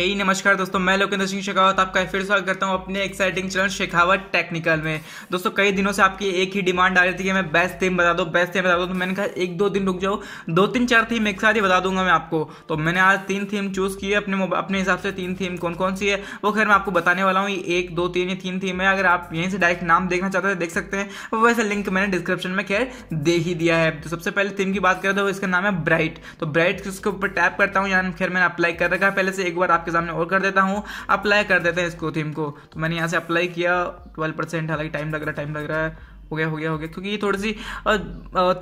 हे hey, नमस्कार दोस्तों मैं लोकेंद्र सिंह शेखावत आपका फिर स्वागत करता हूँ अपने एक्साइटिंग चैनल शेखावत टेक्निकल में दोस्तों कई दिनों से आपकी एक ही डिमांड आ रही थी कि मैं बेस्ट थीम बता दो बेस्ट थीम बता दो तो मैंने कहा एक दो दिन रुक जाओ दो तीन चार थीम एक साथ ही बता दूंगा मैं आपको तो मैंने आज तीन थीम चूज की है अपने अपने हिसाब से तीन थीम कौन कौन सी है वो खैर मैं आपको बताने वाला हूँ एक दो तीन ये तीन थीम है अगर आप यहीं से डायरेक्ट नाम देखना चाहते हैं तो देख सकते हैं वैसे लिंक मैंने डिस्क्रिप्शन में खैर दे ही दिया है तो सबसे पहले थीम की बात करें तो इसका नाम है ब्राइट तो ब्राइट उसके ऊपर टैप करता हूँ या खैर मैंने अप्लाई कर रखा है पहले से एक बार आपके आपके सामने और कर देता हूँ अप्लाई कर देते हैं इसको थीम को तो मैंने यहाँ से अप्लाई किया ट्वेल्व परसेंट हालांकि टाइम लग रहा है टाइम लग रहा है हो गया हो गया हो गया क्योंकि ये थोड़ी सी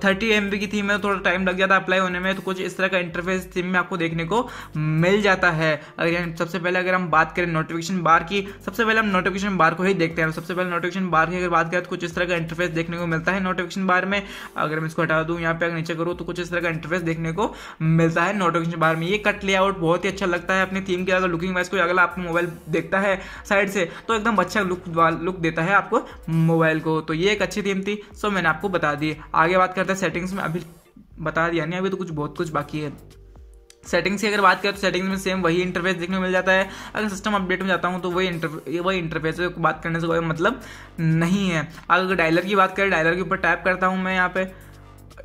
थर्टी एम की थीम में थोड़ा टाइम लग जाता है अप्लाई होने में तो कुछ इस तरह का इंटरफेस थीम में आपको देखने को मिल जाता है अगर सबसे पहले अगर हम बात करें नोटिफिकेशन बार की सबसे पहले हम नोटिफिकेशन बार को ही देखते हैं सबसे पहले नोटिफिकेशन बार की अगर बात करें तो कुछ इस तरह का इंटरफेस देखने को मिलता है नोटिफिकेशन बार में अगर मैं इसको हटा दूँ यहाँ पे अगर नीचे करूँ तो कुछ इस तरह का इंटरफेस देखने को मिलता है नोटिफिकेशन बार में ये कट लेआउट बहुत ही अच्छा लगता है अपनी थीम के अगर लुकिंग वाइज कोई अगला आपको मोबाइल देखता है साइड से तो एकदम अच्छा लुक लुक देता है आपको मोबाइल को तो ये एक अच्छी अच्छी थीम थी सो मैंने आपको बता दी आगे बात करते हैं सेटिंग्स में अभी बता दिया नहीं अभी तो कुछ बहुत कुछ बाकी है सेटिंग्स की अगर बात करें तो सेटिंग्स में सेम वही इंटरफेस देखने को मिल जाता है अगर सिस्टम अपडेट में जाता हूँ तो वही इंटर वही इंटरफेस बात करने से कोई मतलब नहीं है अगर डायलर की बात करें डायलर के ऊपर टाइप करता हूँ मैं यहाँ पे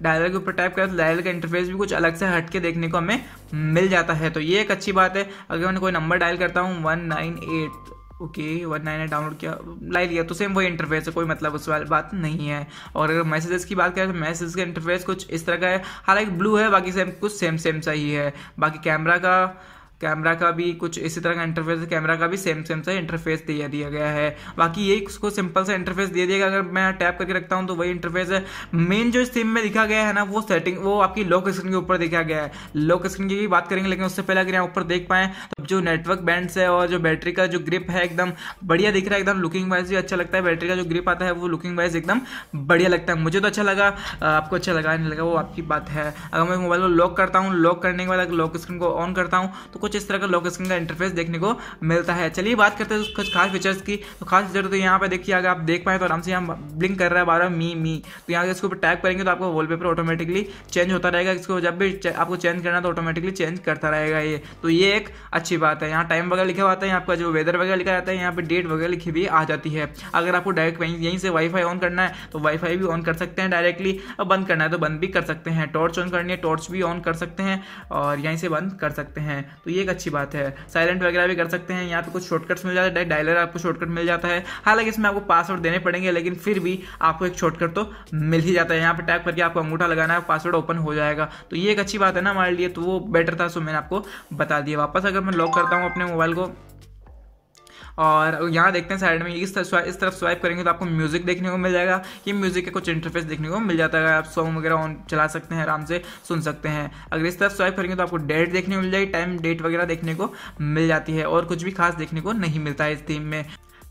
डायलर के ऊपर टाइप करें तो डायलर का इंटरफेस भी कुछ अलग से हट के देखने को हमें मिल जाता है तो ये एक अच्छी बात है अगर मैंने कोई नंबर डायल करता हूँ one nine eight okay one nine download किया लाई लिया तो सेम वही इंटरफेस है कोई मतलब उस वाली बात नहीं है और अगर मैसेजेस की बात करें तो मैसेज का इंटरफेस कुछ इस तरह का है हालांकि ब्लू है बाकी सेम कुछ सेम सेम सा ही है बाकी कैमरा का कैमरा का भी कुछ इसी तरह का इंटरफेस कैमरा का भी सेम सेम सा इंटरफेस दिया दिया गया है बाकी ये उसको सिंपल सा इंटरफेस दिया दिया अगर मैं टैप करके रखता हूँ तो वही इंटरफेस है मेन जो इस थीम में दिखा गया है ना वो सेटिंग वो आपकी लॉक स्क्रीन के ऊपर दिखा गया है लॉक स्क्रीन की भी बात करेंगे लेकिन उससे पहले अगर यहाँ ऊपर देख पाए तो जो नेटवर्क बैंड्स है और जो बैटरी का जो ग्रिप है एकदम बढ़िया दिख रहा है एकदम लुकिंग वाइज भी अच्छा लगता है बैटरी का जो ग्रिप आता है वो लुकिंग वाइज एकदम बढ़िया लगता है मुझे तो अच्छा लगा आपको अच्छा लगा नहीं लगा वो आपकी बात है अगर मैं मोबाइल को लॉक करता हूँ लॉक करने के बाद अगर लॉक स्क्रीन को ऑन करता हूँ तो कुछ कुछ इस तरह का लॉक स्क्रीन का इंटरफेस देखने को मिलता है चलिए बात करते हैं कुछ खास फीचर्स की तो खास फीचर तो यहाँ पर देखिए अगर आप देख पाए तो आराम से यहाँ ब्लिंक कर रहा है बारह मी मी तो यहाँ इसके ऊपर टैप करेंगे तो आपका वॉलपेपर ऑटोमेटिकली चेंज होता रहेगा इसको जब भी आपको चेंज करना है तो ऑटोमेटिकली चेंज करता रहेगा ये तो ये एक अच्छी बात है यहाँ टाइम वगैरह लिखा हुआ है यहाँ आपका जो वेदर वगैरह लिखा जाता है यहाँ पर डेट वगैरह लिखी भी आ जाती है अगर आपको डायरेक्ट यहीं से वाईफाई ऑन करना है तो वाईफाई भी ऑन कर सकते हैं डायरेक्टली और बंद करना है तो बंद भी कर सकते हैं टॉर्च ऑन करनी है टॉर्च भी ऑन कर सकते हैं और यहीं से बंद कर सकते हैं तो ये एक अच्छी बात है साइलेंट वगैरह भी कर सकते हैं यहाँ पे कुछ शॉर्टकट्स मिल जाते हैं डायरेक्ट डायलर आपको शॉर्टकट मिल जाता है हालांकि इसमें आपको पासवर्ड देने पड़ेंगे लेकिन फिर भी आपको एक शॉर्टकट तो मिल ही जाता है यहाँ पे टैप करके आपको अंगूठा लगाना है पासवर्ड ओपन हो जाएगा तो ये एक अच्छी बात है ना हमारे लिए तो वो बेटर था सो मैंने आपको बता दिया वापस अगर मैं लॉक करता हूँ अपने मोबाइल को और यहाँ देखते हैं साइड में इस तरफ इस तरफ स्वाइप करेंगे तो आपको म्यूज़िक देखने को मिल जाएगा ये म्यूज़िक का कुछ इंटरफेस देखने को मिल जाता है आप सॉन्ग वगैरह ऑन चला सकते हैं आराम से सुन सकते हैं अगर इस तरफ स्वाइप करेंगे तो आपको डेट देखने को मिल जाएगी टाइम डेट वगैरह देखने को मिल जाती है और कुछ भी खास देखने को नहीं मिलता है इस थीम में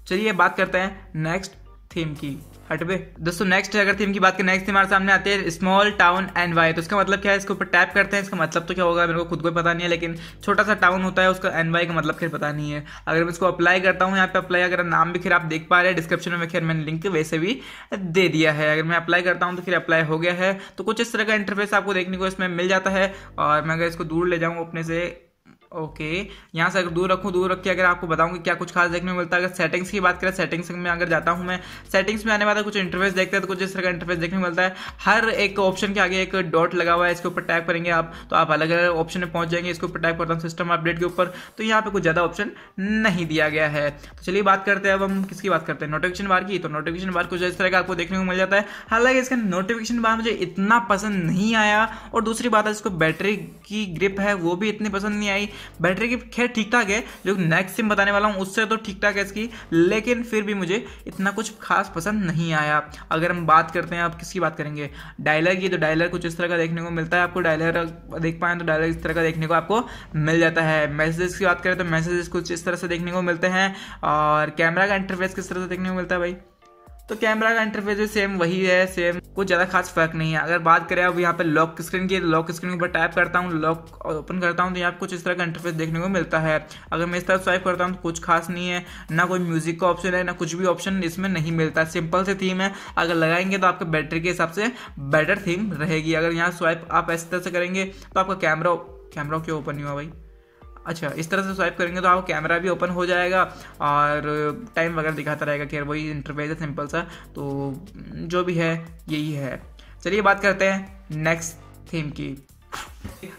चलिए बात करते हैं नेक्स्ट थीम की हट दोस्तों नेक्स्ट अगर थीम की बात करें नेक्स्ट हमारे सामने आते हैं स्मॉल टाउन एंड वाई तो इसका मतलब क्या है इसके ऊपर टैप करते हैं इसका मतलब तो क्या होगा मेरे को खुद को पता नहीं है लेकिन छोटा सा टाउन होता है उसका एंड वाई का मतलब फिर पता नहीं है अगर मैं इसको अप्लाई करता हूँ यहाँ पे अप्लाई अगर नाम भी फिर आप देख पा रहे हैं डिस्क्रिप्शन में खैर मैंने लिंक वैसे भी दे दिया है अगर मैं अप्लाई करता हूँ तो फिर अप्लाई हो गया है तो कुछ इस तरह का इंटरफेस आपको देखने को इसमें मिल जाता है और मैं अगर इसको दूर ले जाऊँ अपने से ओके यहाँ से अगर दूर रखूँ दूर रख के अगर आपको बताऊँगी क्या कुछ खास देखने को मिलता है अगर सेटिंग्स की बात करें सेटिंग्स में अगर जाता हूँ मैं सेटिंग्स में आने वाला कुछ इंटरफेस देखते हैं तो कुछ इस तरह का इंटरफेस देखने को मिलता है हर एक ऑप्शन के आगे एक डॉट लगा हुआ है इसके ऊपर टैप करेंगे आप तो आप अलग अलग ऑप्शन में पहुँच जाएंगे इसके ऊपर टैप करता हूँ सिस्टम अपडेट के ऊपर तो यहाँ पर कुछ ज़्यादा ऑप्शन नहीं दिया गया है तो चलिए बात करते हैं अब हम किसकी बात करते हैं नोटिफिकेशन बार की तो नोटिफिकेशन बार कुछ इस तरह का आपको देखने को मिल जाता है हालांकि इसका नोटिफिकेशन बार मुझे इतना पसंद नहीं आया और दूसरी बात है इसको बैटरी की ग्रिप है वो भी इतनी पसंद नहीं आई बैटरी की खैर ठीक ठाक है जो नेक्स्ट सिम बताने वाला हूँ उससे तो ठीक ठाक है इसकी लेकिन फिर भी मुझे इतना कुछ खास पसंद नहीं आया अगर हम बात करते हैं आप किसकी बात करेंगे डायलर की तो डायलर कुछ इस तरह का देखने को मिलता है आपको डायलर देख पाए तो डायलर इस तरह का देखने को आपको मिल जाता है मैसेजेस की बात करें तो मैसेजेस कुछ इस तरह से देखने को मिलते हैं और कैमरा का इंटरफेस किस तरह से देखने को मिलता है भाई तो कैमरा का इंटरफेस भी सेम वही है सेम कुछ ज़्यादा खास फर्क नहीं है अगर बात करें अब यहाँ पे लॉक स्क्रीन की लॉक स्क्रीन पर टाइप करता हूँ लॉक ओपन करता हूँ तो यहाँ कुछ इस तरह का इंटरफेस देखने को मिलता है अगर मैं इस तरह स्वाइप करता हूँ तो कुछ खास नहीं है ना कोई म्यूजिक का ऑप्शन है ना कुछ भी ऑप्शन इसमें नहीं मिलता सिंपल से थीम है अगर लगाएंगे तो आपके बैटरी के हिसाब से बेटर थीम रहेगी अगर यहाँ स्वाइप आप इस तरह से करेंगे तो आपका कैमरा कैमरा क्यों ओपन नहीं हुआ भाई अच्छा इस तरह से स्वाइप करेंगे तो आपको कैमरा भी ओपन हो जाएगा और टाइम वगैरह दिखाता रहेगा खैर वही इंटरफेस है सिंपल सा तो जो भी है यही है चलिए बात करते हैं नेक्स्ट थीम की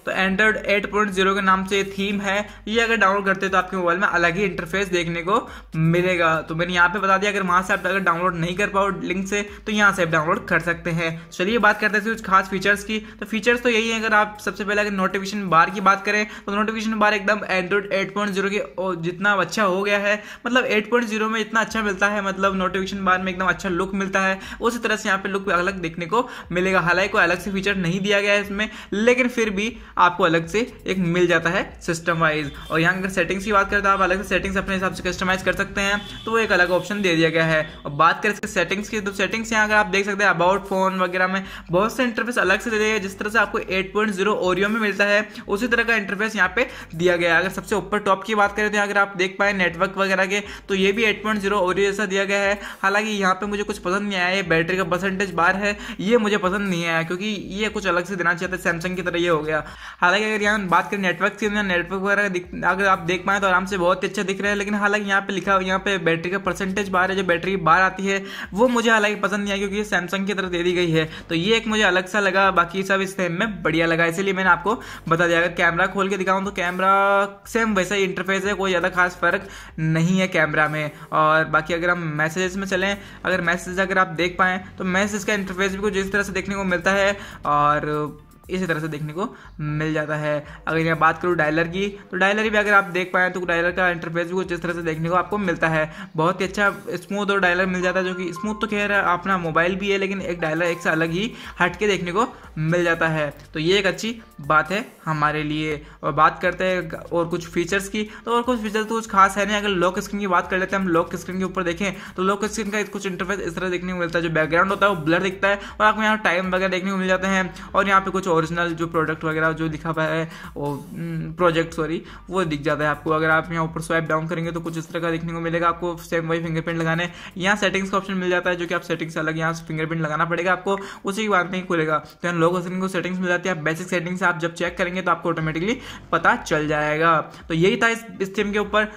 तो एंड्रॉइड 8.0 के नाम से थीम है ये अगर डाउनलोड करते हैं तो आपके मोबाइल में अलग ही इंटरफेस देखने को मिलेगा तो मैंने यहाँ पे बता दिया अगर वहाँ से आप अगर डाउनलोड नहीं कर पाओ लिंक से तो यहाँ से आप डाउनलोड कर सकते हैं चलिए बात करते हैं कुछ खास फीचर्स की तो फीचर्स तो यही है अगर आप सबसे पहले अगर नोटिफिकेशन बार की बात करें तो नोटिफिकेशन बार एकदम एंड्रॉइड एट के जितना अच्छा हो गया है मतलब एट में इतना अच्छा मिलता है मतलब नोटिफिकेशन बार में एकदम अच्छा लुक मिलता है उसी तरह से यहाँ पे लुक अलग देखने को मिलेगा हालांकि कोई अलग से फीचर नहीं दिया गया है इसमें लेकिन फिर भी आपको अलग से एक मिल जाता है सिस्टम वाइज और यहाँ अगर सेटिंग्स की बात करें तो आप अलग से सेटिंग्स अपने हिसाब से कस्टमाइज कर सकते हैं तो वो एक अलग ऑप्शन दे दिया गया है और बात करें इसके सेटिंग्स की तो सेटिंग्स यहाँ अगर आप देख सकते हैं अबाउट फोन वगैरह में बहुत से इंटरफेस अलग से दे दिया जिस तरह से आपको एट पॉइंट जीरो ओरियो में मिलता है उसी तरह का इंटरफेस यहाँ पे दिया गया है अगर सबसे ऊपर टॉप की बात करें तो अगर आप देख पाए नेटवर्क वगैरह के तो ये भी एट पॉइंट जीरो ओरियो जैसा दिया गया है हालांकि यहाँ पे मुझे कुछ पसंद नहीं आया ये बैटरी का परसेंटेज बार है ये मुझे पसंद नहीं आया क्योंकि ये कुछ अलग से देना चाहते सैमसंग की तरह ये हो गया हालांकि अगर यहाँ बात करें नेटवर्क की नेटवर्क तो वगैरह अगर आप देख पाए तो आराम से बहुत अच्छा दिख रहा है लेकिन हालांकि यहाँ पे लिखा यहाँ पे बैटरी का परसेंटेज बाहर है जो बैटरी बाहर आती है वो मुझे हालांकि पसंद नहीं आया क्योंकि सैमसंग की तरफ दे दी गई है तो ये एक मुझे अलग सा लगा बाकी सब इस टाइम में बढ़िया लगा इसीलिए मैंने आपको बता दिया अगर कैमरा खोल के दिखाऊँ तो कैमरा सेम वैसा ही इंटरफेस है कोई ज़्यादा खास फर्क नहीं है कैमरा में और बाकी अगर हम मैसेजेस में चलें अगर मैसेज अगर आप देख पाएँ तो मैसेज का इंटरफेस भी कुछ इस तरह से देखने को मिलता है और इसी तरह से देखने को मिल जाता है अगर यहाँ बात करूँ डायलर की तो डायलर भी अगर आप देख पाए तो डायलर का इंटरफेस भी कुछ इस तरह से देखने को आपको मिलता है बहुत ही अच्छा स्मूथ और डायलर मिल जाता है जो कि स्मूथ तो खैर अपना मोबाइल भी है लेकिन एक डायलर एक से अलग ही हट के देखने को मिल जाता है तो ये एक अच्छी बात है हमारे लिए और बात करते हैं और कुछ फीचर्स की तो और कुछ फीचर्स तो कुछ खास है नहीं अगर लॉक स्क्रीन की बात कर लेते हैं हम लॉक स्क्रीन के ऊपर देखें तो लॉक स्क्रीन का कुछ इंटरफेस इस तरह देखने को मिलता है जो बैकग्राउंड होता है वो ब्लर दिखता है और आपको यहाँ टाइम वगैरह देखने को मिल जाते हैं और यहाँ पे कुछ ओरिजिनल जो प्रोडक्ट वगैरह जो लिखा हुआ है वो प्रोजेक्ट हम्म, सॉरी वो दिख जाता है आपको अगर आप यहाँ ऊपर स्वाइप डाउन करेंगे तो कुछ इस तरह का दिखने को मिलेगा आपको सेम वही फिंगरप्रिंट लगाने यहाँ सेटिंग्स का ऑप्शन मिल जाता है जो कि आप सेटिंग्स अलग यहाँ फिंगरप्रिंट लगाना पड़ेगा आपको उसी के बाद में ही खुलेगा तो यहाँ लोग को सेटिंग्स मिल जाती है आप बेसिक सेटिंग्स आप जब चेक करेंगे तो आपको ऑटोमेटिकली पता चल जाएगा तो यही था इस, थीम के ऊपर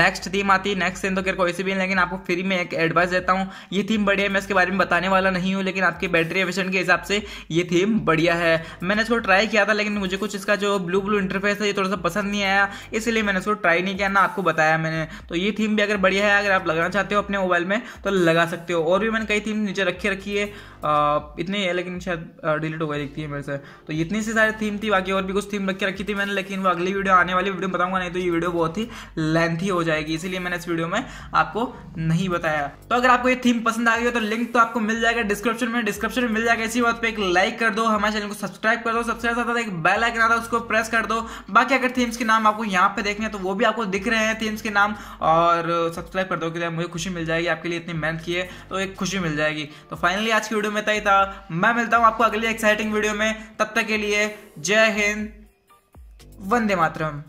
नेक्स्ट थीम आती है नेक्स्ट थीम तो कोई सी भी लेकिन आपको फ्री में एक एडवाइस देता हूँ ये थीम बढ़िया है मैं इसके बारे में बताने वाला नहीं हूँ लेकिन आपकी बैटरी एफिशिएंट के हिसाब से ये थीम बढ़िया है मैंने इसको ट्राई किया था लेकिन मुझे कुछ इसका जो ब्लू ब्लू इंटरफेस है ये थोड़ा सा पसंद नहीं आया इसलिए मैंने इसको ट्राई नहीं किया ना आपको बताया मैंने तो ये थीम भी अगर बढ़िया है अगर आप लगाना चाहते हो अपने मोबाइल में तो लगा सकते हो और भी मैंने कई थीम नीचे रखी रखी है इतनी है लेकिन शायद डिलीट हो गई दिखती है मेरे से तो इतनी सी सारी थीम थी बाकी और भी कुछ थीम रख के रखी थी मैंने लेकिन वो अगली वीडियो आने वाली वीडियो बताऊंगा नहीं तो ये वीडियो बहुत ही लेंथी हो जाएगी इसीलिए मैंने इस वीडियो में आपको नहीं बताया तो अगर आपको ये थीम पसंद आ गई हो तो लिंक तो आपको मिल जाएगा डिस्क्रिप्शन में डिस्क्रिप्शन में मिल जाएगा इसी बात पर एक लाइक कर दो हमारे चैनल को सब्सक्राइब कर दो सबसे ज्यादा एक बेल आइकन आता है उसको प्रेस कर दो बाकी अगर थीम्स के नाम आपको यहाँ पे देखने हैं तो वो भी आपको दिख रहे हैं थीम्स के नाम और सब्सक्राइब कर दो मुझे खुशी मिल जाएगी आपके लिए इतनी मेहनत की है तो एक खुशी मिल जाएगी तो फाइनली आज की वीडियो वीडियो में तय था मैं मिलता हूं आपको अगली एक्साइटिंग वीडियो में तब तक के लिए जय हिंद वंदे मातरम